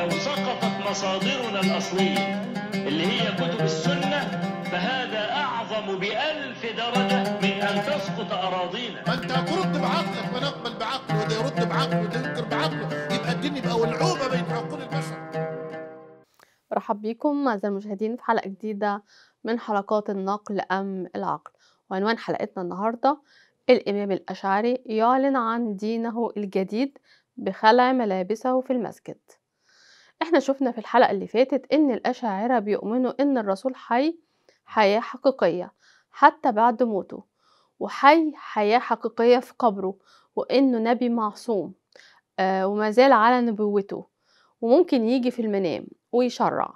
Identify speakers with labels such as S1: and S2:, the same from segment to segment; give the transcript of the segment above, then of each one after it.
S1: لو سقطت مصادرنا الأصلية اللي هي كتب السنة فهذا أعظم بألف درجة من أن تسقط أراضينا فأنت أنت ترد بعقلك ونقبل بعقله وده يرد بعقله وده ينكر بعقله يبقى الدين يبقى ولعوبة بين عقول البشر
S2: مرحب بكم أعزائي المشاهدين في حلقة جديدة من حلقات النقل أم العقل وعنوان حلقتنا النهاردة الإمام الأشعري يعلن عن دينه الجديد بخلع ملابسه في المسجد احنا شفنا في الحلقة اللي فاتت ان الاشاعرة بيؤمنوا ان الرسول حي حياة حقيقية حتى بعد موته وحي حياة حقيقية في قبره وانه نبي معصوم آه وما زال على نبوته وممكن يجي في المنام ويشرع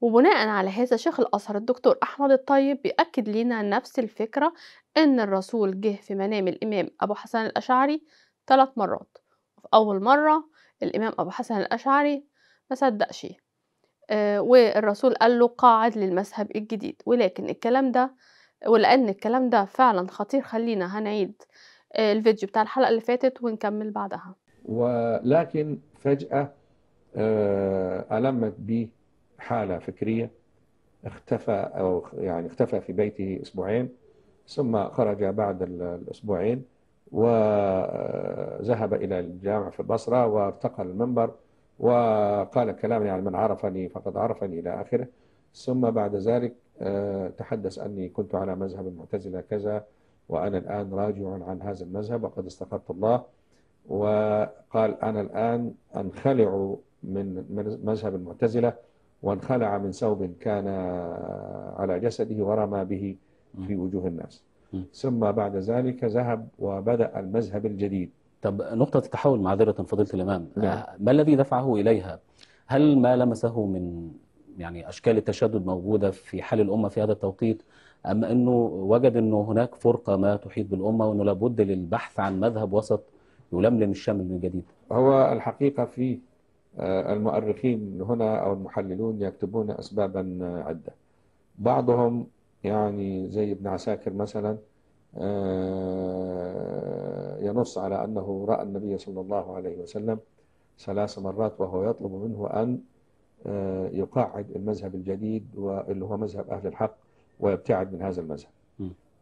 S2: وبناء على هذا شيخ الأزهر الدكتور أحمد الطيب بيأكد لنا نفس الفكرة إن الرسول جه في منام الإمام أبو حسن الأشعري ثلاث مرات في أول مرة الإمام أبو حسن الأشعري ما صدقش آه، والرسول قال له قاعد للمذهب الجديد ولكن الكلام ده ولأن الكلام ده فعلا خطير خلينا هنعيد آه، الفيديو بتاع الحلقة اللي فاتت ونكمل بعدها
S1: ولكن فجأة آه، ألمت بيه حالة فكرية اختفى أو يعني اختفى في بيته أسبوعين ثم خرج بعد الأسبوعين وذهب إلى الجامع في البصرة وارتقى المنبر وقال كلام يعني من عرفني فقد عرفني إلى آخره ثم بعد ذلك آه، تحدث أني كنت على مذهب المعتزلة كذا وأنا الآن راجع عن هذا المذهب وقد استقرت الله وقال أنا الآن أنخلع من مذهب المعتزلة وانخلع من ثوب كان على جسده ورمى به في وجوه الناس ثم بعد ذلك ذهب وبدأ المذهب الجديد طب نقطة التحول معذرة فضيلة الإمام آه، نعم. ما الذي دفعه إليها؟ هل ما لمسه من يعني أشكال التشدد موجودة في حال الأمة في هذا التوقيت؟ أم أنه وجد أنه هناك فرقة ما تحيط بالأمة وأنه لابد للبحث عن مذهب وسط يلملم الشمل من جديد؟ هو الحقيقة في آه، المؤرخين هنا أو المحللون يكتبون أسبابا عدة بعضهم يعني زي ابن عساكر مثلا آه، ينص على أنه رأى النبي صلى الله عليه وسلم ثلاث مرات وهو يطلب منه أن آه، يقعد المذهب الجديد واللي هو مذهب أهل الحق ويبتعد من هذا المذهب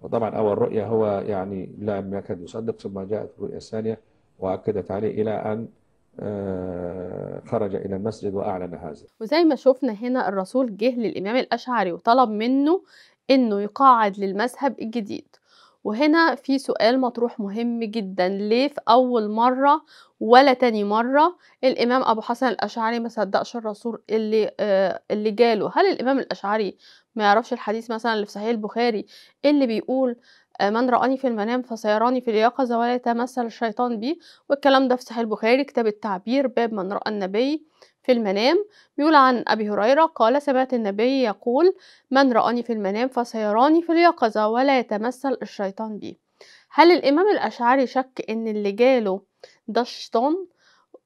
S1: وطبعا أول رؤية هو يعني لم يكد يصدق ثم جاءت الرؤية الثانية وأكدت عليه إلى أن آه، خرج إلى المسجد وأعلن هذا
S2: وزي ما شفنا هنا الرسول جه للإمام الأشعري وطلب منه أنه يقاعد للمذهب الجديد وهنا في سؤال مطروح مهم جدا ليه في أول مرة ولا تاني مرة الإمام أبو حسن الأشعري ما صدقش الرسول اللي آه اللي جاله هل الإمام الأشعري ما يعرفش الحديث مثلا اللي في صحيح البخاري اللي بيقول آه، من رآني في المنام فسيراني في اليقظة ولا يتمثل الشيطان بي والكلام ده في صحيح البخاري كتاب التعبير باب من رأى النبي في المنام بيقول عن أبي هريرة قال سمعت النبي يقول من رآني في المنام فسيراني في اليقظة ولا يتمثل الشيطان بي هل الإمام الأشعري شك إن اللي جاله ده الشيطان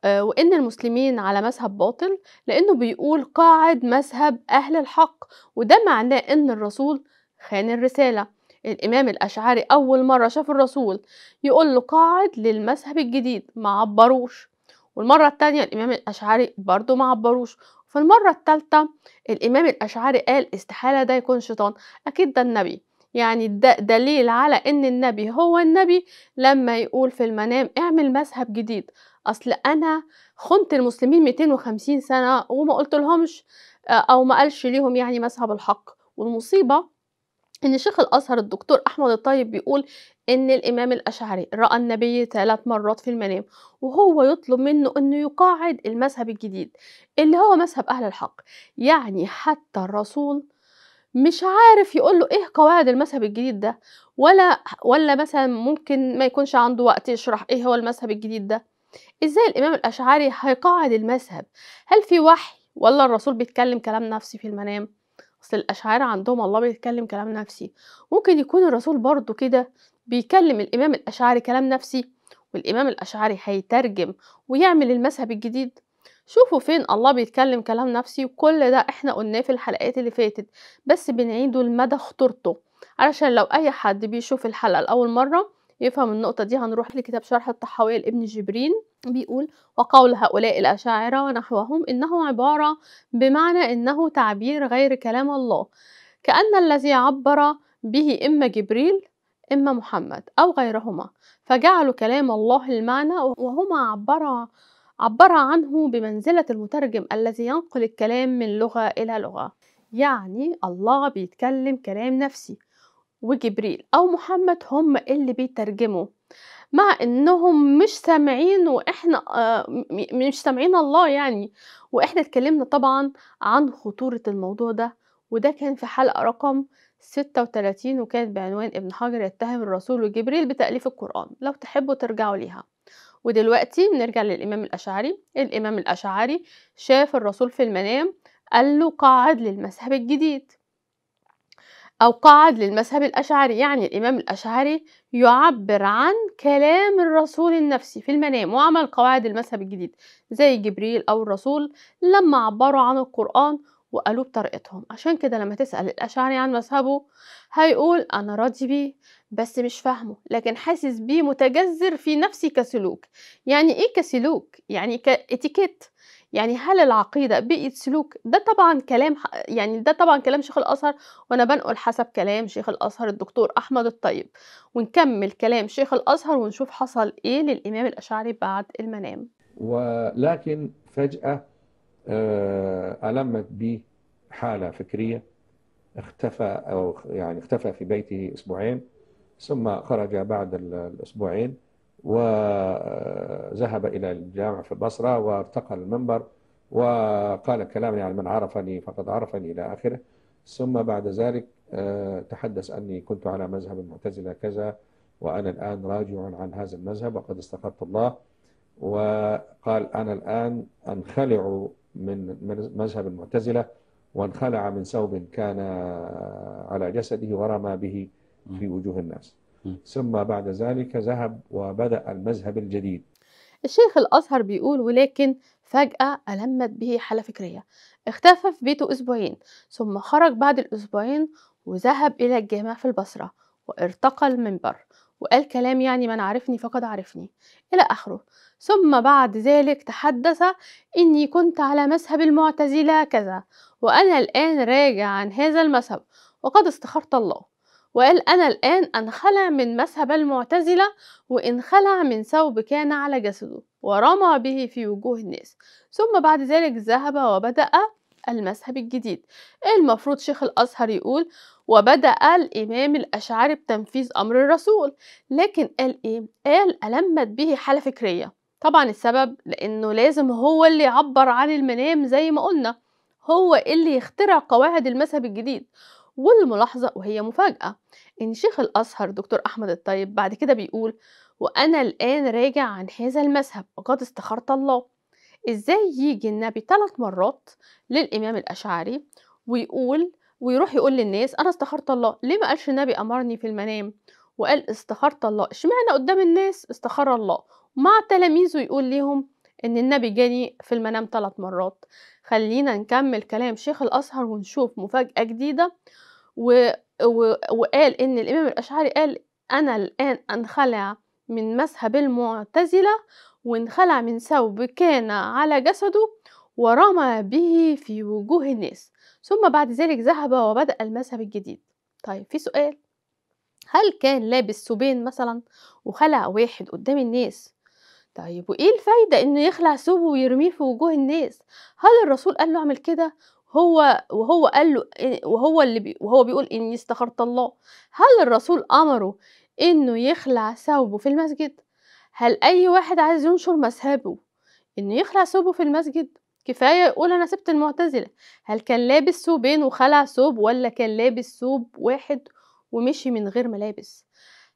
S2: آه، وإن المسلمين على مذهب باطل لأنه بيقول قاعد مذهب أهل الحق وده معناه إن الرسول خان الرسالة الإمام الأشعري أول مرة شاف الرسول يقول له قاعد للمذهب الجديد معبروش والمرة التانية الإمام الأشعري برضو ما عبروش في المرة التالتة الإمام الأشعري قال استحالة ده يكون شيطان أكيد ده النبي يعني ده دليل على ان النبي هو النبي لما يقول في المنام اعمل مذهب جديد اصل انا خنت المسلمين 250 سنة وما قلت لهمش آه، او ما قالش ليهم يعني مذهب الحق والمصيبة ان شيخ الازهر الدكتور احمد الطيب بيقول ان الامام الاشعري راى النبي ثلاث مرات في المنام وهو يطلب منه انه يقاعد المذهب الجديد اللي هو مذهب اهل الحق يعني حتى الرسول مش عارف يقول له ايه قواعد المذهب الجديد ده ولا ولا مثلا ممكن ما يكونش عنده وقت يشرح ايه هو المذهب الجديد ده ازاي الامام الاشعري هيقاعد المذهب هل في وحي ولا الرسول بيتكلم كلام نفسي في المنام اصل الاشاعره عندهم الله بيتكلم كلام نفسي ممكن يكون الرسول برضو كده بيكلم الامام الاشعري كلام نفسي والامام الاشعري هيترجم ويعمل المذهب الجديد شوفوا فين الله بيتكلم كلام نفسي وكل ده احنا قلناه في الحلقات اللي فاتت بس بنعيده لمدى خطورته علشان لو اي حد بيشوف الحلقه لاول مره يفهم النقطة دي هنروح لكتاب شرح الطحاوية لابن جبرين بيقول وقول هؤلاء الأشاعرة ونحوهم إنه عبارة بمعنى إنه تعبير غير كلام الله كأن الذي عبر به إما جبريل إما محمد أو غيرهما فجعلوا كلام الله المعنى وهما عبرا عبر عنه بمنزلة المترجم الذي ينقل الكلام من لغة إلى لغة يعني الله بيتكلم كلام نفسي وجبريل أو محمد هم اللي بيترجموا مع انهم مش سامعين واحنا آه، مش سامعين الله يعني واحنا اتكلمنا طبعا عن خطورة الموضوع ده وده كان في حلقة رقم 36 وكانت بعنوان ابن حجر يتهم الرسول وجبريل بتأليف القرآن لو تحبوا ترجعوا ليها ودلوقتي بنرجع للإمام الأشعري الإمام الأشعري شاف الرسول في المنام قال له قاعد للمذهب الجديد أو قاعد للمذهب الأشعري يعني الإمام الأشعري يعبر عن كلام الرسول النفسي في المنام وعمل قواعد المذهب الجديد زي جبريل أو الرسول لما عبروا عن القرآن وقالوه بطريقتهم عشان كده لما تسأل الأشعري عن مذهبه هيقول أنا راضي بيه بس مش فاهمه لكن حاسس بيه متجذر في نفسي كسلوك يعني إيه كسلوك؟ يعني كاتيكيت يعني هل العقيدة بقت سلوك ده طبعا كلام يعني ده طبعا كلام شيخ الأزهر وأنا بنقل حسب كلام شيخ الأزهر الدكتور أحمد الطيب ونكمل كلام شيخ الأزهر ونشوف حصل إيه للإمام الأشعري بعد المنام
S1: ولكن فجأة آه، ألمت به حالة فكرية اختفى أو يعني اختفى في بيته أسبوعين ثم خرج بعد الأسبوعين وذهب إلى الجامع في البصرة وارتقى المنبر وقال كلام يعني من عرفني فقد عرفني إلى آخره ثم بعد ذلك آه، تحدث أني كنت على مذهب المعتزلة كذا وأنا الآن راجع عن هذا المذهب وقد استقرت الله وقال أنا الآن أنخلع من مذهب المعتزلة وانخلع من ثوب كان على جسده ورمى به في وجوه الناس ثم بعد ذلك ذهب وبدأ المذهب الجديد
S2: الشيخ الأزهر بيقول ولكن فجأة ألمت به حالة فكرية اختفى في بيته أسبوعين ثم خرج بعد الأسبوعين وذهب إلى الجامع في البصرة وارتقى المنبر وقال كلام يعني من عرفني فقد عرفني إلى آخره ثم بعد ذلك تحدث إني كنت على مذهب المعتزلة كذا وأنا الآن راجع عن هذا المذهب وقد استخرت الله وقال أنا الآن أنخلع من مذهب المعتزلة وانخلع من ثوب كان على جسده ورمى به في وجوه الناس ثم بعد ذلك ذهب وبدأ المذهب الجديد إيه المفروض شيخ الأزهر يقول وبدأ الإمام الأشعري بتنفيذ أمر الرسول لكن قال إيه؟ قال ألمت به حالة فكرية طبعا السبب لأنه لازم هو اللي يعبر عن المنام زي ما قلنا هو اللي يخترع قواعد المذهب الجديد والملاحظة وهي مفاجأة إن شيخ الأزهر دكتور أحمد الطيب بعد كده بيقول وأنا الآن راجع عن هذا المذهب وقد استخرت الله إزاي يجي النبي ثلاث مرات للإمام الأشعري ويقول ويروح يقول للناس أنا استخرت الله ليه ما قالش النبي أمرني في المنام وقال استخرت الله اشمعنى قدام الناس استخر الله مع تلاميذه يقول لهم ان النبي جاني في المنام ثلاث مرات خلينا نكمل كلام شيخ الازهر ونشوف مفاجاه جديده و... و... وقال إن الإمام الأشعري قال أنا الآن أنخلع من مذهب المعتزلة وانخلع من ثوب كان على جسده ورمى به في وجوه الناس ثم بعد ذلك ذهب وبدأ المذهب الجديد طيب في سؤال هل كان لابس ثوبين مثلا وخلع واحد قدام الناس طيب وايه الفايدة انه يخلع ثوبه ويرميه في وجوه الناس هل الرسول قال له اعمل كده هو وهو قال له وهو اللي بي وهو بيقول اني استخرت الله هل الرسول امره انه يخلع ثوبه في المسجد هل اي واحد عايز ينشر مذهبه انه يخلع ثوبه في المسجد كفايه يقول انا سبت المعتزله هل كان لابس ثوبين وخلع ثوب ولا كان لابس ثوب واحد ومشي من غير ملابس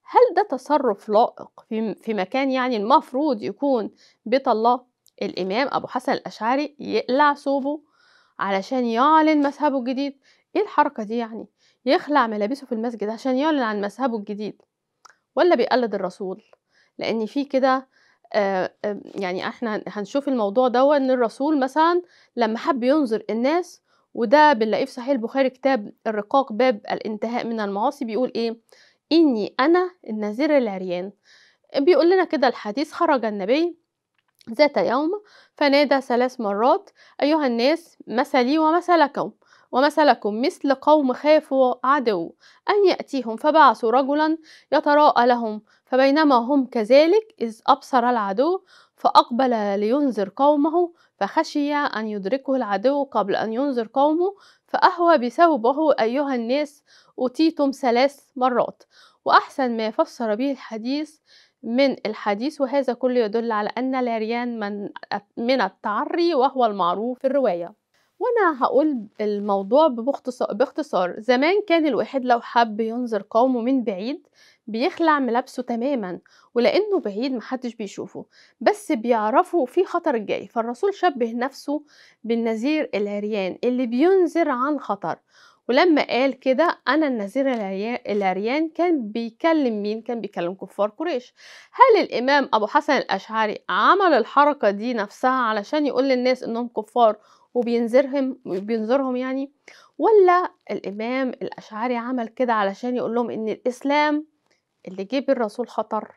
S2: هل ده تصرف لائق في, في مكان يعني المفروض يكون بيت الله الامام ابو حسن الاشعري يقلع ثوبه علشان يعلن مذهبه الجديد ايه الحركة دي يعني يخلع ملابسه في المسجد عشان يعلن عن مذهبه الجديد ولا بيقلد الرسول لان في كده آه، آه، يعني احنا هنشوف الموضوع ده ان الرسول مثلا لما حب ينظر الناس وده بنلاقيه في صحيح البخاري كتاب الرقاق باب الانتهاء من المعاصي بيقول ايه اني انا النذير العريان بيقول لنا كده الحديث خرج النبي ذات يوم فنادى ثلاث مرات أيها الناس مثلي ومثلكم ومثلكم مثل قوم خافوا عدو أن يأتيهم فبعثوا رجلا يتراءى لهم فبينما هم كذلك إذ أبصر العدو فأقبل لينذر قومه فخشي أن يدركه العدو قبل أن ينذر قومه فأهوى بثوبه أيها الناس أوتيتم ثلاث مرات وأحسن ما فسر به الحديث من الحديث وهذا كله يدل على أن العريان من, من التعري وهو المعروف في الرواية وأنا هقول الموضوع باختصار زمان كان الواحد لو حب ينظر قومه من بعيد بيخلع ملابسه تماما ولأنه بعيد محدش بيشوفه بس بيعرفوا في خطر جاي فالرسول شبه نفسه بالنذير العريان اللي بينذر عن خطر ولما قال كده أنا النذير العريان كان بيكلم مين؟ كان بيكلم كفار قريش هل الإمام أبو حسن الأشعري عمل الحركة دي نفسها علشان يقول للناس إنهم كفار وبينذرهم بينذرهم يعني ولا الإمام الأشعري عمل كده علشان يقول لهم إن الإسلام اللي جاب الرسول خطر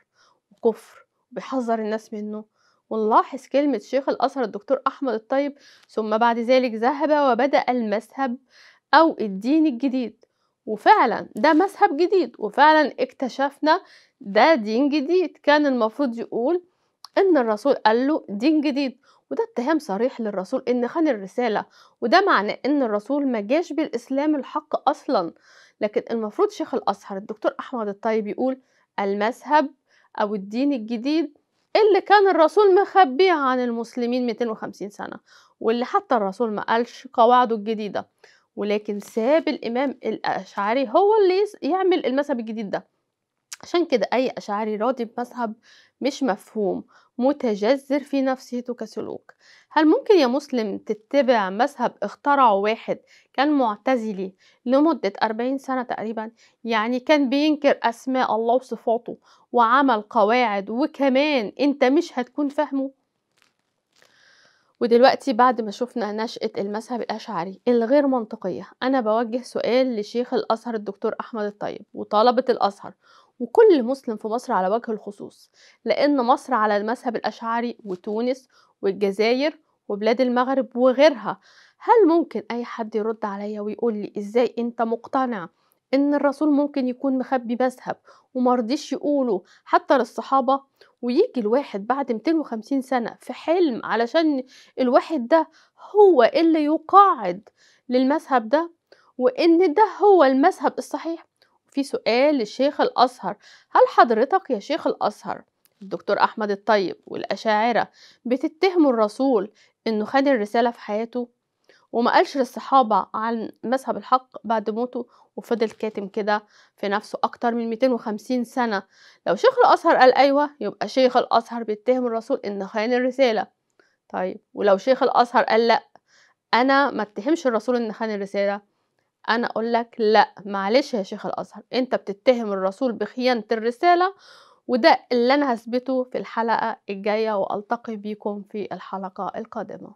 S2: وكفر وبيحذر الناس منه ونلاحظ كلمة شيخ الأزهر الدكتور أحمد الطيب ثم بعد ذلك ذهب وبدأ المذهب أو الدين الجديد وفعلا ده مذهب جديد وفعلا اكتشفنا ده دين جديد كان المفروض يقول إن الرسول قال له دين جديد وده اتهام صريح للرسول إن خان الرسالة وده معناه إن الرسول ما جاش بالإسلام الحق أصلا لكن المفروض شيخ الأزهر الدكتور أحمد الطيب يقول المذهب أو الدين الجديد اللي كان الرسول مخبيه عن المسلمين 250 سنة واللي حتى الرسول ما قالش قواعده الجديدة ولكن ساب الإمام الأشعري هو اللي يعمل المذهب الجديد ده عشان كده أي أشعري راضي بمذهب مش مفهوم متجذر في نفسيته كسلوك هل ممكن يا مسلم تتبع مذهب اخترعه واحد كان معتزلي لمدة 40 سنة تقريبا يعني كان بينكر أسماء الله وصفاته وعمل قواعد وكمان أنت مش هتكون فاهمه ودلوقتي بعد ما شفنا نشأة المذهب الأشعري الغير منطقية أنا بوجه سؤال لشيخ الأزهر الدكتور أحمد الطيب وطلبة الأزهر وكل مسلم في مصر على وجه الخصوص لأن مصر على المذهب الأشعري وتونس والجزائر وبلاد المغرب وغيرها هل ممكن أي حد يرد عليا ويقول لي إزاي أنت مقتنع إن الرسول ممكن يكون مخبي مذهب ومرضيش يقوله حتى للصحابة ويجي الواحد بعد 250 سنة في حلم علشان الواحد ده هو اللي يقاعد للمذهب ده وإن ده هو المذهب الصحيح في سؤال للشيخ الأزهر هل حضرتك يا شيخ الأزهر الدكتور أحمد الطيب والأشاعرة بتتهموا الرسول إنه خد الرسالة في حياته وما قالش للصحابة عن مذهب الحق بعد موته وفضل كاتم كده في نفسه أكتر من 250 سنة لو شيخ الأزهر قال أيوة يبقى شيخ الأزهر بيتهم الرسول إنه خان الرسالة طيب ولو شيخ الأزهر قال لأ أنا ما اتهمش الرسول إن خان الرسالة أنا أقول لك لأ معلش يا شيخ الأزهر أنت بتتهم الرسول بخيانة الرسالة وده اللي أنا هثبته في الحلقة الجاية وألتقي بيكم في الحلقة القادمة